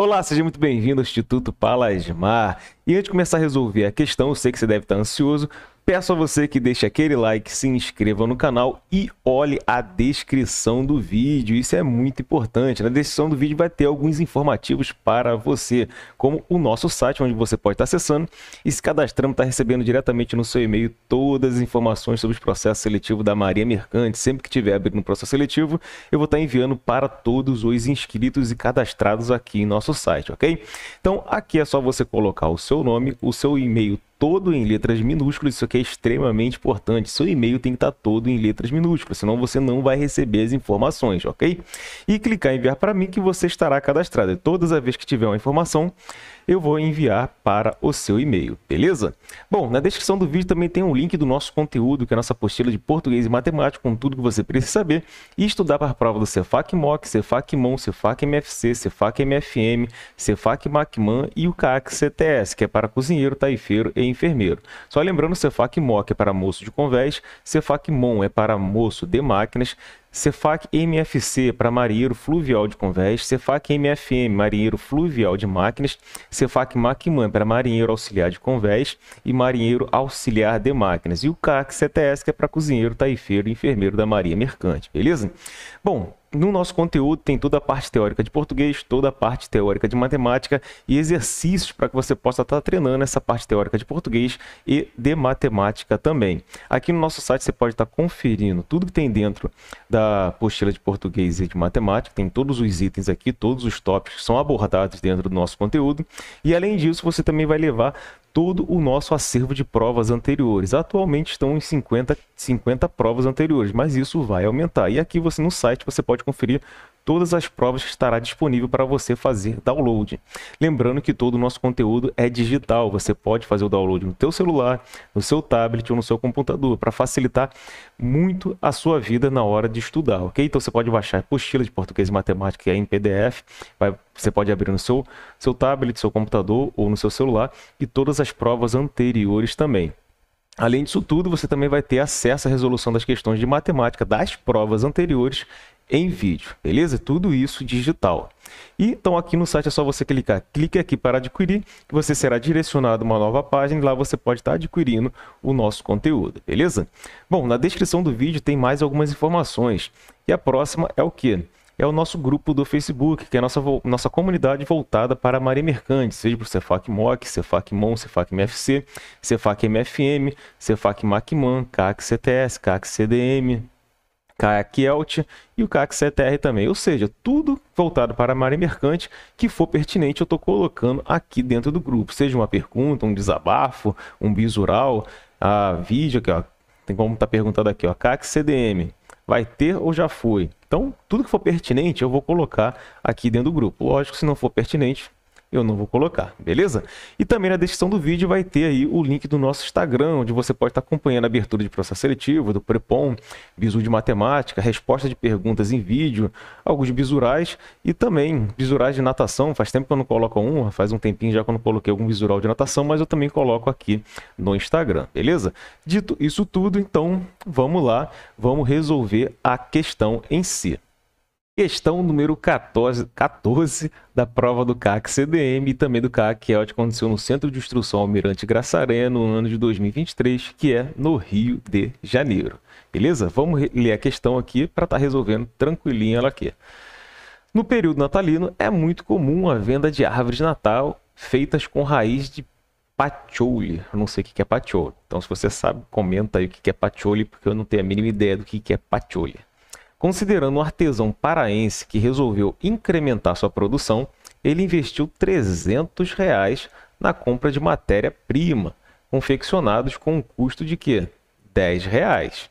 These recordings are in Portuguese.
Olá, seja muito bem-vindo ao Instituto Palasmar. E antes de começar a resolver a questão, eu sei que você deve estar ansioso, Peço a você que deixe aquele like, se inscreva no canal e olhe a descrição do vídeo. Isso é muito importante. Na né? descrição do vídeo vai ter alguns informativos para você, como o nosso site, onde você pode estar acessando e se cadastrando, está recebendo diretamente no seu e-mail todas as informações sobre os processos seletivos da Maria Mercante. Sempre que tiver abrindo um processo seletivo, eu vou estar enviando para todos os inscritos e cadastrados aqui em nosso site, ok? Então aqui é só você colocar o seu nome, o seu e-mail todo em letras minúsculas, isso aqui é extremamente importante. Seu e-mail tem que estar todo em letras minúsculas, senão você não vai receber as informações, ok? E clicar em enviar para mim que você estará cadastrado. E todas as vezes que tiver uma informação, eu vou enviar para o seu e-mail, beleza? Bom, na descrição do vídeo também tem um link do nosso conteúdo, que é a nossa apostila de português e matemática, com tudo que você precisa saber e estudar para a prova do Cefac MOC, Cefac MON, Cefac MFC, Cefac MFM, Cefac MACMAN e o CAC CTS, que é para cozinheiro, taifeiro e enfermeiro. Só lembrando, Cefac MOC é para moço de convés, Cefac MON é para moço de máquinas, Cefac MFC para marinheiro fluvial de convés, Cefac MFM marinheiro fluvial de máquinas, Cefac Macman para marinheiro auxiliar de convés e marinheiro auxiliar de máquinas. E o CAC CTS que é para cozinheiro, taifeiro e enfermeiro da Marinha Mercante, beleza? Bom, no nosso conteúdo tem toda a parte teórica de português, toda a parte teórica de matemática e exercícios para que você possa estar treinando essa parte teórica de português e de matemática também. Aqui no nosso site você pode estar conferindo tudo que tem dentro da apostila de português e de matemática, tem todos os itens aqui, todos os tópicos que são abordados dentro do nosso conteúdo. E além disso, você também vai levar todo o nosso acervo de provas anteriores. Atualmente estão em 50, 50 provas anteriores, mas isso vai aumentar. E aqui você no site você pode conferir todas as provas que estará disponível para você fazer download. Lembrando que todo o nosso conteúdo é digital, você pode fazer o download no seu celular, no seu tablet ou no seu computador, para facilitar muito a sua vida na hora de estudar, ok? Então você pode baixar apostila de português e matemática em PDF, vai, você pode abrir no seu, seu tablet, seu computador ou no seu celular e todas as provas anteriores também. Além disso tudo, você também vai ter acesso à resolução das questões de matemática das provas anteriores em vídeo, beleza? Tudo isso digital. E, então aqui no site é só você clicar, clique aqui para adquirir, que você será direcionado a uma nova página e lá você pode estar adquirindo o nosso conteúdo, beleza? Bom, na descrição do vídeo tem mais algumas informações. E a próxima é o que? É o nosso grupo do Facebook, que é a nossa, nossa comunidade voltada para a Maria Mercante, seja para o Cefac MOC, Cefac MON, Cefac MFC, Cefac MFM, Cefac MACMAN, CAC CTS, CAC CDM, CAC ELT e o CAC CTR também. Ou seja, tudo voltado para a área mercante que for pertinente eu estou colocando aqui dentro do grupo. Seja uma pergunta, um desabafo, um bisural, a vídeo aqui, ó, tem como tá perguntado aqui, ó, CAC CDM, vai ter ou já foi? Então, tudo que for pertinente eu vou colocar aqui dentro do grupo. Lógico, se não for pertinente, eu não vou colocar, beleza? E também na descrição do vídeo vai ter aí o link do nosso Instagram, onde você pode estar acompanhando a abertura de processo seletivo, do Prepom, bizu de matemática, resposta de perguntas em vídeo, alguns bisurais e também bisurais de natação. Faz tempo que eu não coloco um, faz um tempinho já que eu não coloquei algum visual de natação, mas eu também coloco aqui no Instagram, beleza? Dito isso tudo, então vamos lá, vamos resolver a questão em si. Questão número 14, 14 da prova do CAC CDM e também do CAC, que é onde aconteceu no Centro de Instrução Almirante Graçaré no ano de 2023, que é no Rio de Janeiro. Beleza? Vamos ler a questão aqui para estar tá resolvendo tranquilinho ela aqui. No período natalino, é muito comum a venda de árvores de Natal feitas com raiz de patchouli. Eu não sei o que é patchouli. Então, se você sabe, comenta aí o que é patchouli, porque eu não tenho a mínima ideia do que é patchouli. Considerando um artesão paraense que resolveu incrementar sua produção, ele investiu 300 reais na compra de matéria-prima, confeccionados com um custo de quê? 10 reais.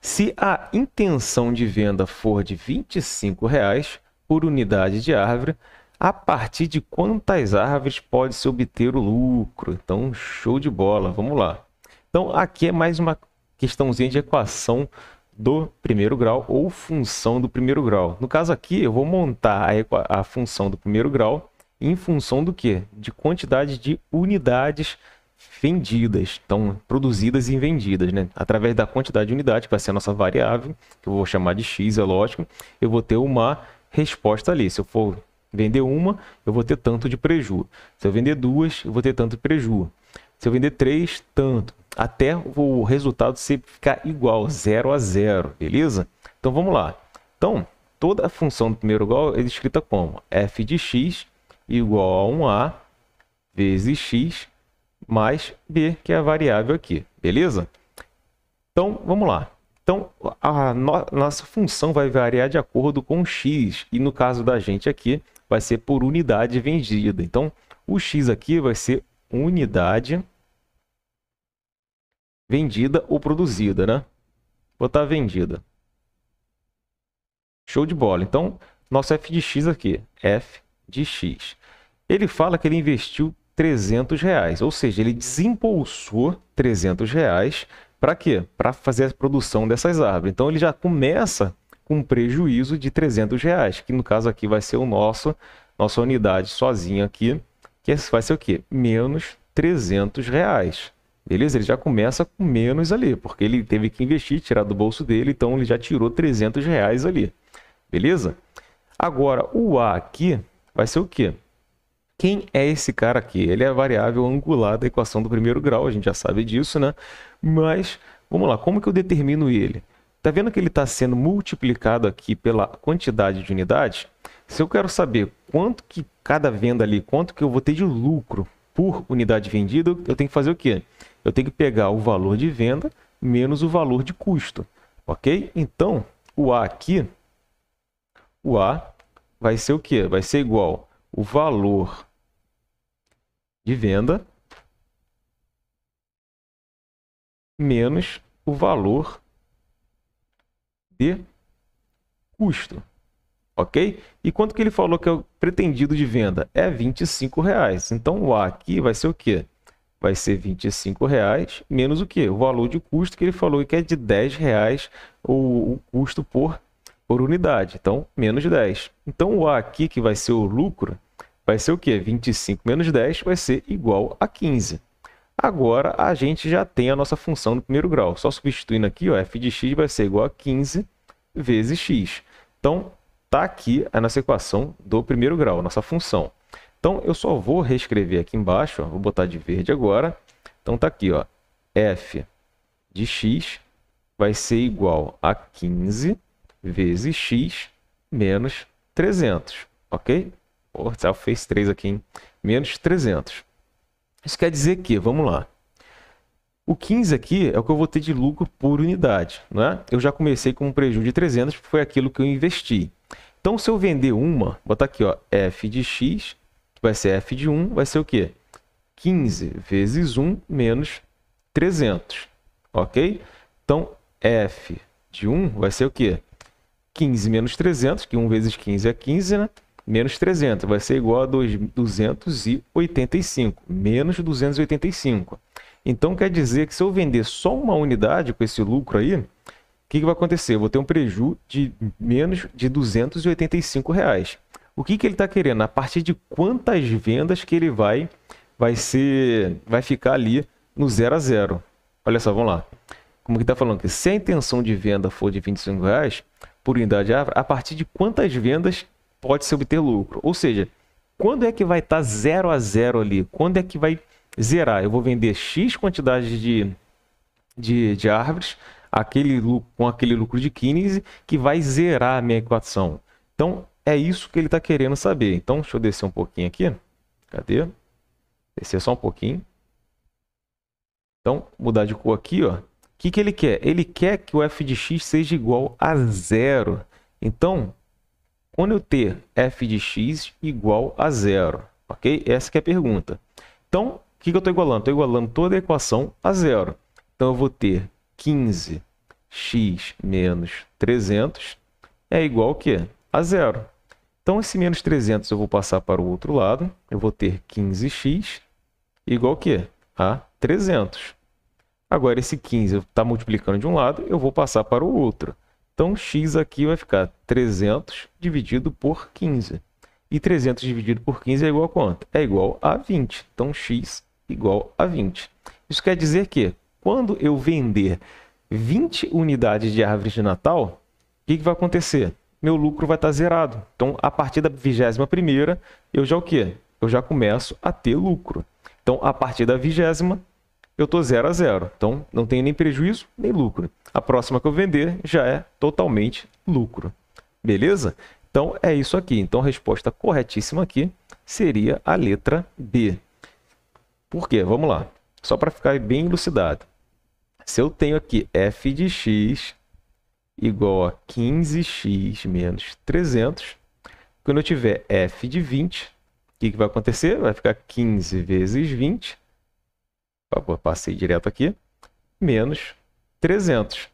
Se a intenção de venda for de 25 reais por unidade de árvore, a partir de quantas árvores pode-se obter o lucro? Então, show de bola, vamos lá. Então, aqui é mais uma questãozinha de equação do primeiro grau ou função do primeiro grau. No caso aqui, eu vou montar a, a função do primeiro grau em função do que? De quantidade de unidades vendidas, então produzidas e vendidas, né? Através da quantidade de unidade, que vai ser a nossa variável, que eu vou chamar de x, é lógico, eu vou ter uma resposta ali. Se eu for vender uma, eu vou ter tanto de prejuízo. Se eu vender duas, eu vou ter tanto de prejuízo. Se eu vender três, tanto até o resultado se ficar igual, 0 a 0, beleza? Então vamos lá. Então, toda a função do primeiro grau é descrita como f de x igual a 1a vezes x mais b, que é a variável aqui, beleza? Então, vamos lá. Então, a no nossa função vai variar de acordo com x, e no caso da gente aqui, vai ser por unidade vendida. Então, o x aqui vai ser unidade vendida vendida ou produzida, né? Vou botar vendida. Show de bola. Então, nosso F de X aqui, F de X. Ele fala que ele investiu 300 reais, ou seja, ele desimpulsou 300 reais para quê? Para fazer a produção dessas árvores. Então, ele já começa com um prejuízo de 300 reais, que no caso aqui vai ser o nosso, nossa unidade sozinha aqui, que vai ser o quê? Menos 300 reais. Beleza? Ele já começa com menos ali, porque ele teve que investir, tirar do bolso dele, então ele já tirou 300 reais ali. Beleza? Agora, o A aqui vai ser o quê? Quem é esse cara aqui? Ele é a variável angular da equação do primeiro grau, a gente já sabe disso, né? Mas, vamos lá, como que eu determino ele? Tá vendo que ele está sendo multiplicado aqui pela quantidade de unidades? Se eu quero saber quanto que cada venda ali, quanto que eu vou ter de lucro por unidade vendida, eu tenho que fazer o quê? Eu tenho que pegar o valor de venda menos o valor de custo, ok? Então, o A aqui, o A vai ser o quê? Vai ser igual o valor de venda menos o valor de custo ok? E quanto que ele falou que é o pretendido de venda? É 25 reais. Então o A aqui vai ser o quê? Vai ser 25 reais menos o quê? O valor de custo que ele falou que é de 10 reais o, o custo por, por unidade. Então menos 10. Então o A aqui que vai ser o lucro vai ser o quê? 25 menos 10 vai ser igual a 15. Agora a gente já tem a nossa função no primeiro grau. Só substituindo aqui, ó, f de x vai ser igual a 15 vezes x. Então, está aqui a é nossa equação do primeiro grau, nossa função. Então, eu só vou reescrever aqui embaixo, ó, vou botar de verde agora. Então, está aqui, ó, f de x vai ser igual a 15 vezes x menos 300, ok? O oh, fez 3 aqui, hein? Menos 300. Isso quer dizer que, vamos lá, o 15 aqui é o que eu vou ter de lucro por unidade, né? Eu já comecei com um prejuízo de 300, foi aquilo que eu investi. Então, se eu vender uma, botar aqui, ó, f de x, que vai ser f de 1, vai ser o quê? 15 vezes 1 menos 300, ok? Então, f de 1 vai ser o quê? 15 menos 300, que 1 vezes 15 é 15, né? Menos 300, vai ser igual a 285, menos 285. Então, quer dizer que se eu vender só uma unidade com esse lucro aí, que, que vai acontecer? Eu vou ter um prejuízo de menos de 285 reais. O que, que ele está querendo? A partir de quantas vendas que ele vai vai ser vai ficar ali no zero a zero. Olha só, vamos lá. Como que está falando que se a intenção de venda for de 25 reais por unidade, a partir de quantas vendas pode se obter lucro? Ou seja, quando é que vai estar tá zero a zero ali? Quando é que vai zerar? Eu vou vender x quantidade de, de, de árvores aquele, com aquele lucro de 15 que vai zerar a minha equação. Então, é isso que ele está querendo saber. Então, deixa eu descer um pouquinho aqui. Cadê? Descer só um pouquinho. Então, mudar de cor aqui, ó. O que, que ele quer? Ele quer que o f de x seja igual a zero. Então, quando eu ter f de x igual a zero, ok? Essa é a pergunta. Então, o que, que eu estou igualando? Estou igualando toda a equação a zero. Então, eu vou ter 15x menos 300 é igual a quê? A zero. Então, esse menos 300 eu vou passar para o outro lado. Eu vou ter 15x igual a quê? A 300. Agora, esse 15 está multiplicando de um lado, eu vou passar para o outro. Então, x aqui vai ficar 300 dividido por 15. E 300 dividido por 15 é igual a quanto? É igual a 20. Então, x igual a 20. Isso quer dizer que quando eu vender 20 unidades de árvores de Natal, o que, que vai acontecer? Meu lucro vai estar tá zerado. Então, a partir da 21 primeira, eu já o quê? Eu já começo a ter lucro. Então, a partir da vigésima, eu estou zero a zero. Então, não tenho nem prejuízo, nem lucro. A próxima que eu vender já é totalmente lucro. Beleza? Então, é isso aqui. Então, a resposta corretíssima aqui seria a letra B. Por quê? Vamos lá. Só para ficar bem elucidado. Se eu tenho aqui f de x igual a 15x menos 300, quando eu tiver f de 20, o que, que vai acontecer? Vai ficar 15 vezes 20, passei direto aqui, menos 300.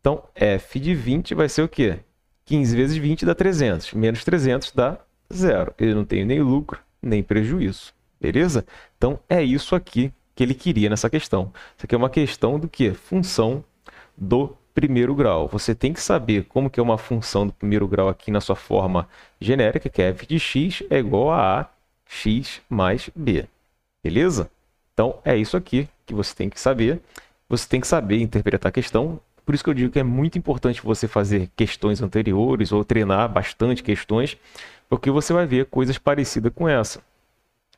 Então, f de 20 vai ser o quê? 15 vezes 20 dá 300, menos 300 dá zero. Eu não tenho nem lucro, nem prejuízo, beleza? Então, é isso aqui que ele queria nessa questão. Isso aqui é uma questão do que? Função do primeiro grau. Você tem que saber como que é uma função do primeiro grau aqui na sua forma genérica, que é f de x é igual a ax mais b. Beleza? Então, é isso aqui que você tem que saber. Você tem que saber interpretar a questão. Por isso que eu digo que é muito importante você fazer questões anteriores ou treinar bastante questões, porque você vai ver coisas parecidas com essa.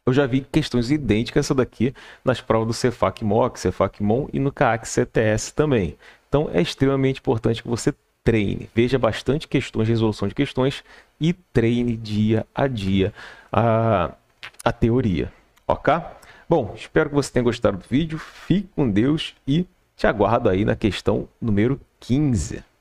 Eu já vi questões idênticas essa daqui nas provas do Cefac MOC, Cefac MON e no CAAC CTS também. Então é extremamente importante que você treine, veja bastante questões, resolução de questões e treine dia a dia a, a teoria, ok? Bom, espero que você tenha gostado do vídeo, fique com Deus e te aguardo aí na questão número 15.